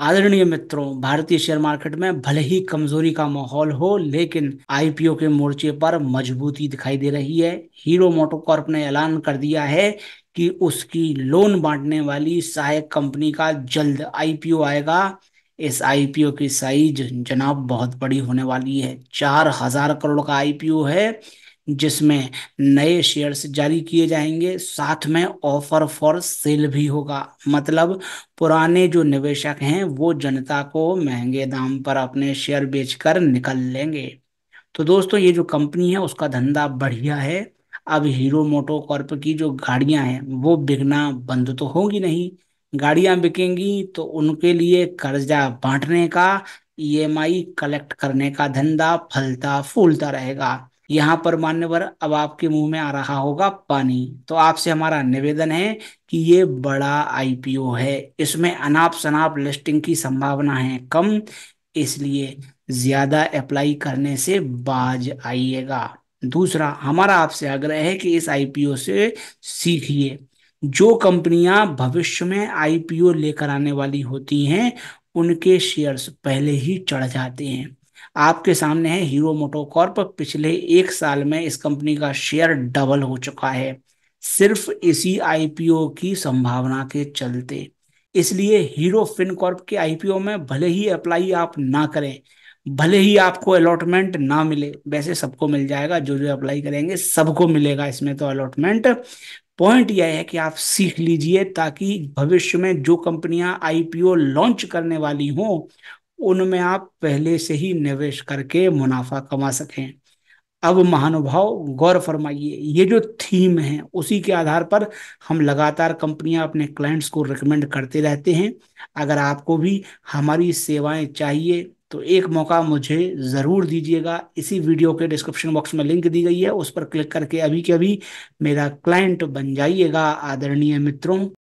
आदरणीय मित्रों भारतीय शेयर मार्केट में भले ही कमजोरी का माहौल हो लेकिन आईपीओ के मोर्चे पर मजबूती दिखाई दे रही है हीरो मोटोकॉर्प ने ऐलान कर दिया है कि उसकी लोन बांटने वाली सहायक कंपनी का जल्द आईपीओ आएगा इस आईपीओ की साइज जनाब बहुत बड़ी होने वाली है चार हजार करोड़ का आईपीओ है जिसमें नए शेयर्स जारी किए जाएंगे साथ में ऑफर फॉर सेल भी होगा मतलब पुराने जो निवेशक हैं वो जनता को महंगे दाम पर अपने शेयर बेचकर निकल लेंगे तो दोस्तों ये जो कंपनी है उसका धंधा बढ़िया है अब हीरो मोटो कॉर्प की जो गाड़ियां हैं वो बिकना बंद तो होगी नहीं गाड़ियां बिकेंगी तो उनके लिए कर्जा बांटने का ई e कलेक्ट करने का धंधा फलता फूलता रहेगा यहाँ पर मान्यवर अब आपके मुंह में आ रहा होगा पानी तो आपसे हमारा निवेदन है कि ये बड़ा आईपीओ है इसमें अनाप शनाप लिस्टिंग की संभावना है कम इसलिए ज्यादा अप्लाई करने से बाज आइएगा दूसरा हमारा आपसे आग्रह है कि इस आईपीओ से सीखिए जो कंपनियां भविष्य में आईपीओ लेकर आने वाली होती हैं उनके शेयर्स पहले ही चढ़ जाते हैं आपके सामने है हीरो मोटोकॉर्प पिछले एक साल में इस कंपनी का शेयर डबल हो चुका है सिर्फ इसी आईपीओ की संभावना के चलते इसलिए हीरो फिनकॉर्प के आईपीओ में भले ही अप्लाई आप ना करें भले ही आपको अलॉटमेंट ना मिले वैसे सबको मिल जाएगा जो जो अप्लाई करेंगे सबको मिलेगा इसमें तो अलॉटमेंट पॉइंट यह है कि आप सीख लीजिए ताकि भविष्य में जो कंपनियां आईपीओ लॉन्च करने वाली हों उनमें आप पहले से ही निवेश करके मुनाफा कमा सकें अब महानुभाव गौर फरमाइए ये जो थीम है उसी के आधार पर हम लगातार कंपनियां अपने क्लाइंट्स को रिकमेंड करते रहते हैं अगर आपको भी हमारी सेवाएं चाहिए तो एक मौका मुझे ज़रूर दीजिएगा इसी वीडियो के डिस्क्रिप्शन बॉक्स में लिंक दी गई है उस पर क्लिक करके अभी के अभी मेरा क्लाइंट बन जाइएगा आदरणीय मित्रों